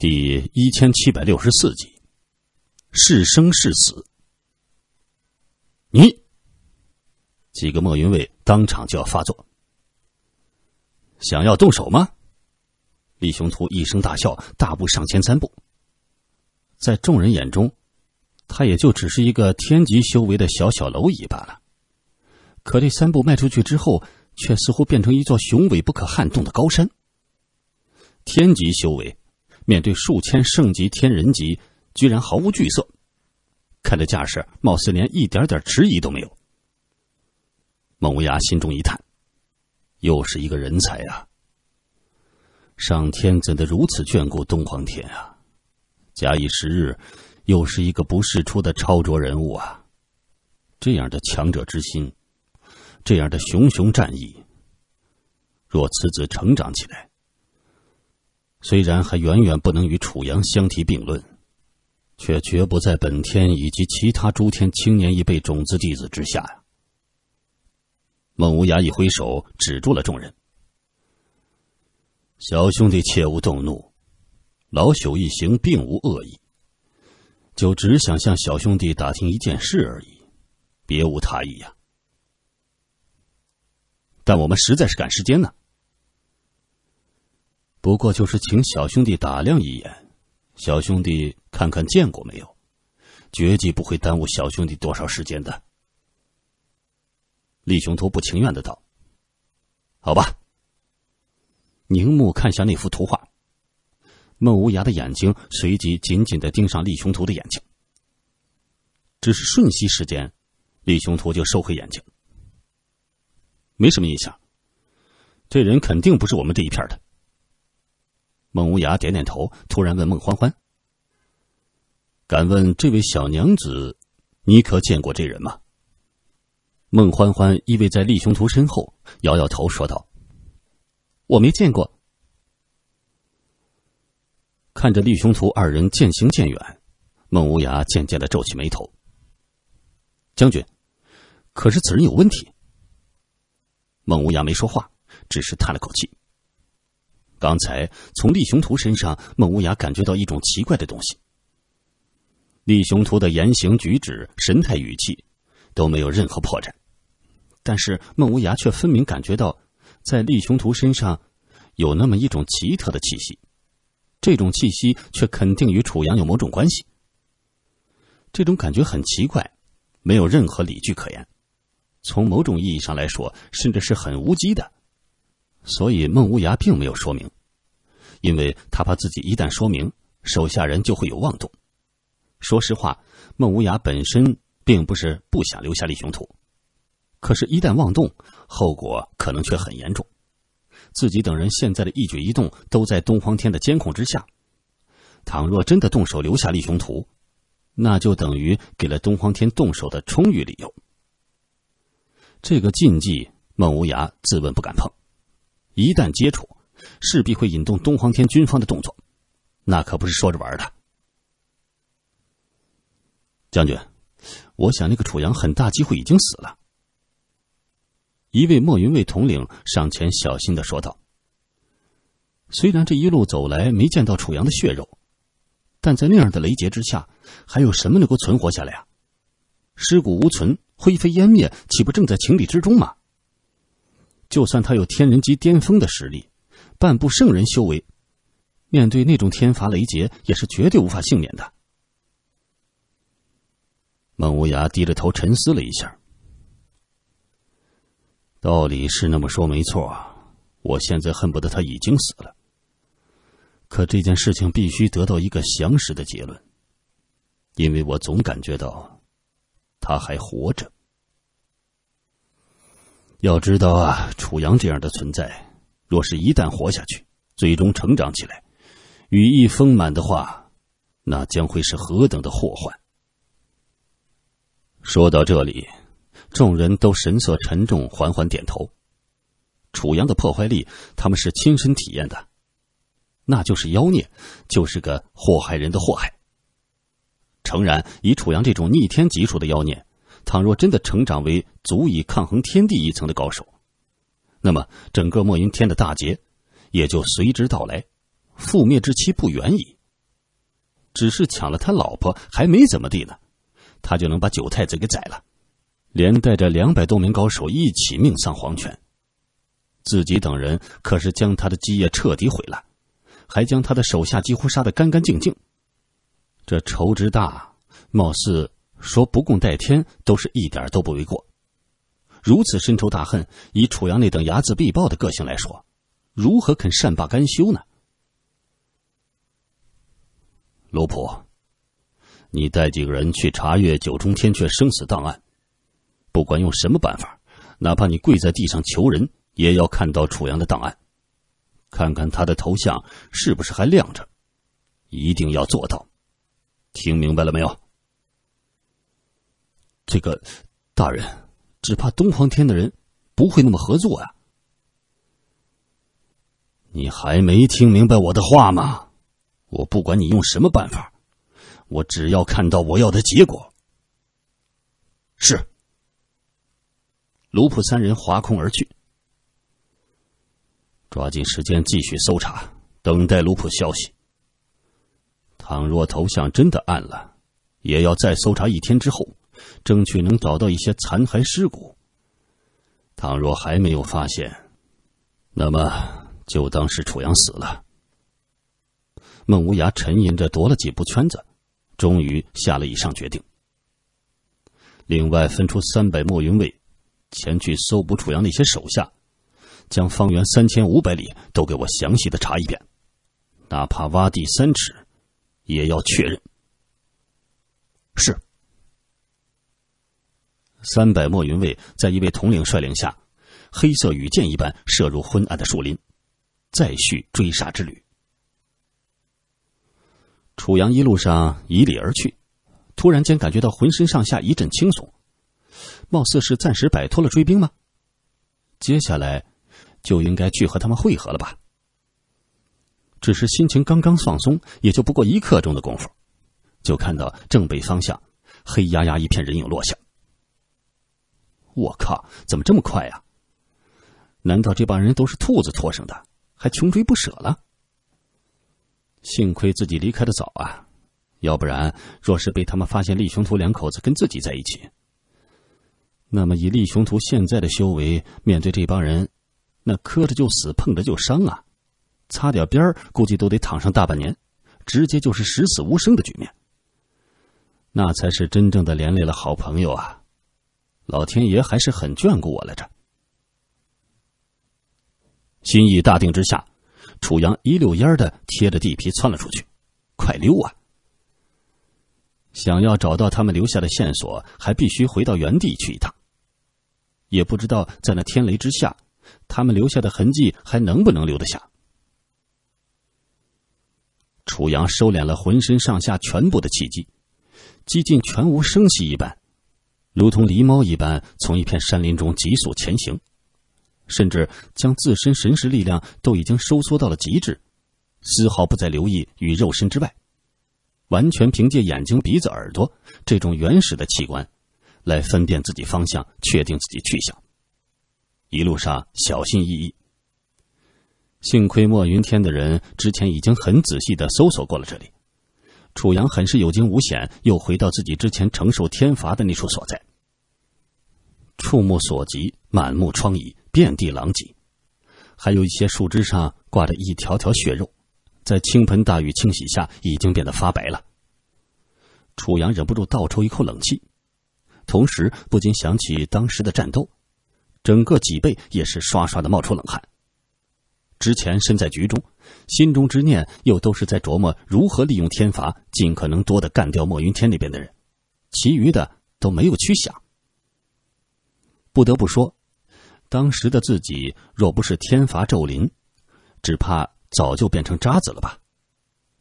第一千七百六十四集，是生是死？你几个莫云卫当场就要发作，想要动手吗？李雄图一声大笑，大步上前三步。在众人眼中，他也就只是一个天级修为的小小蝼蚁罢了。可这三步迈出去之后，却似乎变成一座雄伟不可撼动的高山。天级修为。面对数千圣级天人级，居然毫无惧色，看这架势，貌似连一点点迟疑都没有。孟无涯心中一叹，又是一个人才啊！上天怎得如此眷顾东皇天啊？假以时日，又是一个不世出的超卓人物啊！这样的强者之心，这样的熊熊战意，若此子成长起来……虽然还远远不能与楚阳相提并论，却绝不在本天以及其他诸天青年一辈种子弟子之下呀。孟无涯一挥手止住了众人：“小兄弟，切勿动怒，老朽一行并无恶意，就只想向小兄弟打听一件事而已，别无他意呀。但我们实在是赶时间呢。”不过就是请小兄弟打量一眼，小兄弟看看见过没有，绝技不会耽误小兄弟多少时间的。利雄图不情愿的道：“好吧。”凝目看向那幅图画，孟无涯的眼睛随即紧紧的盯上利雄图的眼睛。只是瞬息时间，李雄图就收回眼睛。没什么印象，这人肯定不是我们这一片的。孟无涯点点头，突然问孟欢欢：“敢问这位小娘子，你可见过这人吗？”孟欢欢依偎在厉雄图身后，摇摇头说道：“我没见过。”看着厉雄图二人渐行渐远，孟无涯渐渐的皱起眉头：“将军，可是此人有问题？”孟无涯没说话，只是叹了口气。刚才从厉雄图身上，孟无涯感觉到一种奇怪的东西。厉雄图的言行举止、神态语气都没有任何破绽，但是孟无涯却分明感觉到，在厉雄图身上有那么一种奇特的气息，这种气息却肯定与楚阳有某种关系。这种感觉很奇怪，没有任何理据可言，从某种意义上来说，甚至是很无稽的。所以孟无涯并没有说明，因为他怕自己一旦说明，手下人就会有妄动。说实话，孟无涯本身并不是不想留下立雄图，可是，一旦妄动，后果可能却很严重。自己等人现在的一举一动都在东皇天的监控之下，倘若真的动手留下立雄图，那就等于给了东皇天动手的充裕理由。这个禁忌，孟无涯自问不敢碰。一旦接触，势必会引动东皇天军方的动作，那可不是说着玩的。将军，我想那个楚阳很大机会已经死了。一位墨云卫统领上前小心的说道：“虽然这一路走来没见到楚阳的血肉，但在那样的雷劫之下，还有什么能够存活下来啊？尸骨无存，灰飞烟灭，岂不正在情理之中吗？”就算他有天人级巅峰的实力，半步圣人修为，面对那种天罚雷劫，也是绝对无法幸免的。孟无涯低着头沉思了一下，道理是那么说没错，我现在恨不得他已经死了。可这件事情必须得到一个详实的结论，因为我总感觉到他还活着。要知道啊，楚阳这样的存在，若是一旦活下去，最终成长起来，羽翼丰满的话，那将会是何等的祸患！说到这里，众人都神色沉重，缓缓点头。楚阳的破坏力，他们是亲身体验的，那就是妖孽，就是个祸害人的祸害。诚然，以楚阳这种逆天级数的妖孽。倘若真的成长为足以抗衡天地一层的高手，那么整个墨云天的大劫也就随之到来，覆灭之期不远矣。只是抢了他老婆还没怎么地呢，他就能把九太子给宰了，连带着两百多名高手一起命丧黄泉。自己等人可是将他的基业彻底毁了，还将他的手下几乎杀得干干净净。这仇之大，貌似……说不共戴天，都是一点都不为过。如此深仇大恨，以楚阳那等睚眦必报的个性来说，如何肯善罢甘休呢？罗普，你带几个人去查阅九重天阙生死档案，不管用什么办法，哪怕你跪在地上求人，也要看到楚阳的档案，看看他的头像是不是还亮着。一定要做到，听明白了没有？这个大人只怕东皇天的人不会那么合作呀！你还没听明白我的话吗？我不管你用什么办法，我只要看到我要的结果。是。卢普三人划空而去，抓紧时间继续搜查，等待卢普消息。倘若头像真的暗了，也要再搜查一天之后。争取能找到一些残骸尸骨。倘若还没有发现，那么就当是楚阳死了。孟无涯沉吟着踱了几步圈子，终于下了以上决定。另外，分出三百墨云卫，前去搜捕楚阳那些手下，将方圆三千五百里都给我详细的查一遍，哪怕挖地三尺，也要确认。是。三百莫云卫在一位统领率领下，黑色羽箭一般射入昏暗的树林，再续追杀之旅。楚阳一路上迤逦而去，突然间感觉到浑身上下一阵轻松，貌似是暂时摆脱了追兵吗？接下来就应该去和他们会合了吧。只是心情刚刚放松，也就不过一刻钟的功夫，就看到正北方向黑压压一片人影落下。我靠！怎么这么快啊？难道这帮人都是兔子拖生的，还穷追不舍了？幸亏自己离开的早啊，要不然若是被他们发现厉雄图两口子跟自己在一起，那么以厉雄图现在的修为，面对这帮人，那磕着就死，碰着就伤啊，擦点边儿估计都得躺上大半年，直接就是十死无生的局面。那才是真正的连累了好朋友啊！老天爷还是很眷顾我来着。心意大定之下，楚阳一溜烟的贴着地皮窜了出去，快溜啊！想要找到他们留下的线索，还必须回到原地去一趟。也不知道在那天雷之下，他们留下的痕迹还能不能留得下。楚阳收敛了浑身上下全部的气机，几近全无声息一般。如同狸猫一般，从一片山林中急速前行，甚至将自身神识力量都已经收缩到了极致，丝毫不再留意与肉身之外，完全凭借眼睛、鼻子、耳朵这种原始的器官，来分辨自己方向，确定自己去向。一路上小心翼翼。幸亏墨云天的人之前已经很仔细的搜索过了这里。楚阳很是有惊无险，又回到自己之前承受天罚的那处所在。触目所及，满目疮痍，遍地狼藉，还有一些树枝上挂着一条条血肉，在倾盆大雨清洗下，已经变得发白了。楚阳忍不住倒抽一口冷气，同时不禁想起当时的战斗，整个脊背也是刷刷的冒出冷汗。之前身在局中，心中之念又都是在琢磨如何利用天罚，尽可能多的干掉墨云天那边的人，其余的都没有去想。不得不说，当时的自己若不是天罚咒灵，只怕早就变成渣子了吧。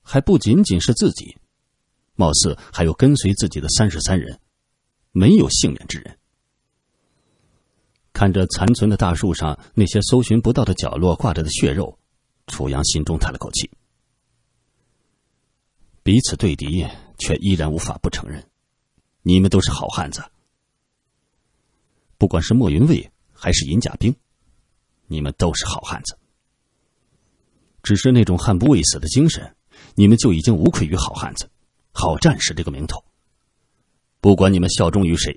还不仅仅是自己，貌似还有跟随自己的三十三人，没有幸免之人。看着残存的大树上那些搜寻不到的角落挂着的血肉，楚阳心中叹了口气。彼此对敌，却依然无法不承认，你们都是好汉子。不管是莫云卫还是银甲兵，你们都是好汉子。只是那种悍不畏死的精神，你们就已经无愧于好汉子、好战士这个名头。不管你们效忠于谁。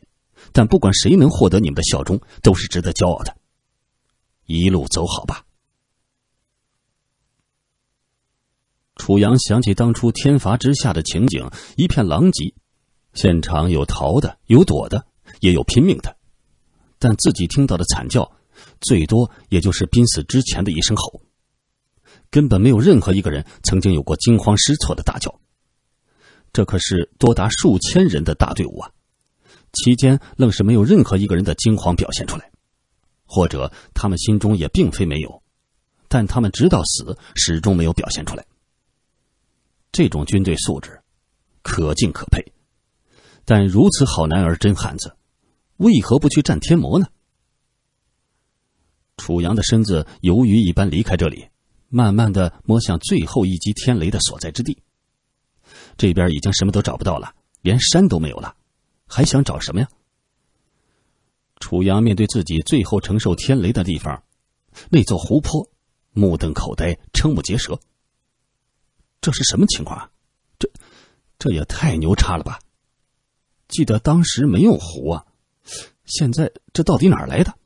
但不管谁能获得你们的效忠，都是值得骄傲的。一路走好吧。楚阳想起当初天罚之下的情景，一片狼藉，现场有逃的，有躲的，也有拼命的，但自己听到的惨叫，最多也就是濒死之前的一声吼，根本没有任何一个人曾经有过惊慌失措的大叫。这可是多达数千人的大队伍啊！期间愣是没有任何一个人的惊慌表现出来，或者他们心中也并非没有，但他们直到死始终没有表现出来。这种军队素质，可敬可佩，但如此好男儿真汉子，为何不去战天魔呢？楚阳的身子犹豫一般离开这里，慢慢的摸向最后一击天雷的所在之地。这边已经什么都找不到了，连山都没有了。还想找什么呀？楚阳面对自己最后承受天雷的地方，那座湖泊，目瞪口呆，瞠目结舌。这是什么情况？这，这也太牛叉了吧！记得当时没有湖啊，现在这到底哪来的？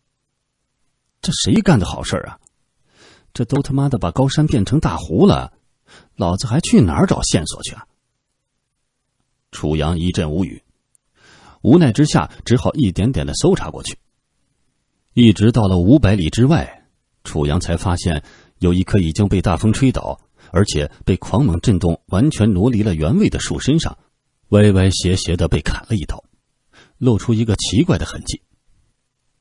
这谁干的好事啊？这都他妈的把高山变成大湖了，老子还去哪儿找线索去啊？楚阳一阵无语。无奈之下，只好一点点的搜查过去。一直到了五百里之外，楚阳才发现有一棵已经被大风吹倒，而且被狂猛震动完全挪离了原位的树身上，歪歪斜斜的被砍了一刀，露出一个奇怪的痕迹，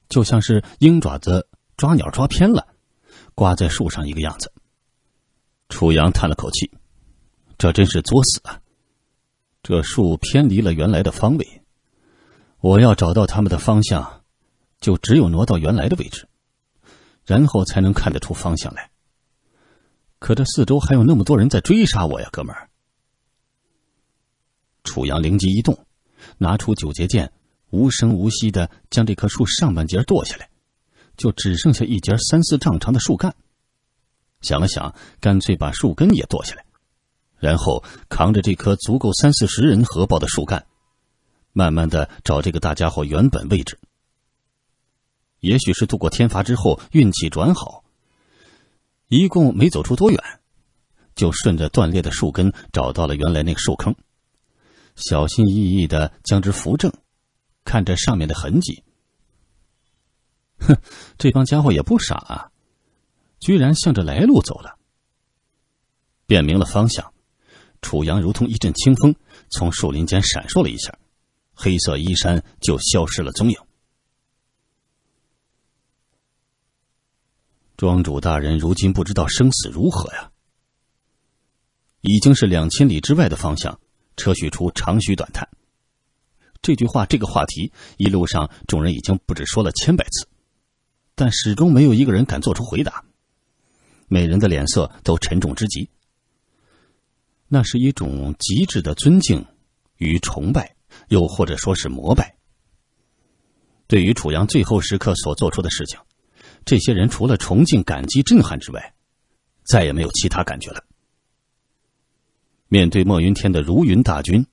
就像是鹰爪子抓鸟抓偏了，挂在树上一个样子。楚阳叹了口气：“这真是作死啊！这树偏离了原来的方位。”我要找到他们的方向，就只有挪到原来的位置，然后才能看得出方向来。可这四周还有那么多人在追杀我呀，哥们儿！楚阳灵机一动，拿出九节剑，无声无息的将这棵树上半截剁下来，就只剩下一截三四丈长的树干。想了想，干脆把树根也剁下来，然后扛着这棵足够三四十人合抱的树干。慢慢的找这个大家伙原本位置，也许是度过天罚之后运气转好。一共没走出多远，就顺着断裂的树根找到了原来那个树坑，小心翼翼的将之扶正，看着上面的痕迹。哼，这帮家伙也不傻，啊，居然向着来路走了。辨明了方向，楚阳如同一阵清风，从树林间闪烁了一下。黑色衣衫就消失了踪影。庄主大人如今不知道生死如何呀？已经是两千里之外的方向，车旭初长吁短叹。这句话，这个话题，一路上众人已经不止说了千百次，但始终没有一个人敢做出回答。每人的脸色都沉重之极，那是一种极致的尊敬与崇拜。又或者说是膜拜。对于楚阳最后时刻所做出的事情，这些人除了崇敬、感激、震撼之外，再也没有其他感觉了。面对墨云天的如云大军，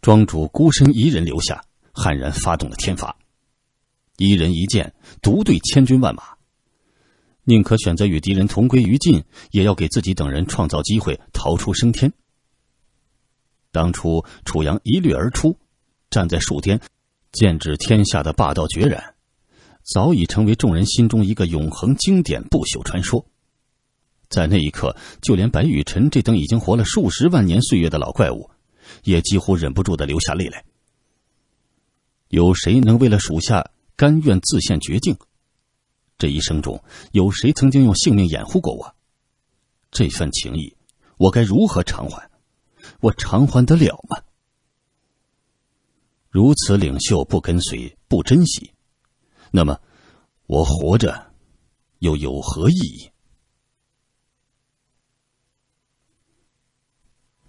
庄主孤身一人留下，悍然发动了天罚，一人一剑独对千军万马，宁可选择与敌人同归于尽，也要给自己等人创造机会逃出升天。当初楚阳一掠而出。站在树巅，剑指天下的霸道决然，早已成为众人心中一个永恒经典不朽传说。在那一刻，就连白雨辰这等已经活了数十万年岁月的老怪物，也几乎忍不住的流下泪来。有谁能为了属下甘愿自陷绝境？这一生中有谁曾经用性命掩护过我？这份情谊，我该如何偿还？我偿还得了吗？如此，领袖不跟随，不珍惜，那么我活着又有何意义？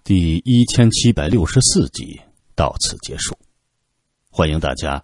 第一千七百六十四集到此结束，欢迎大家。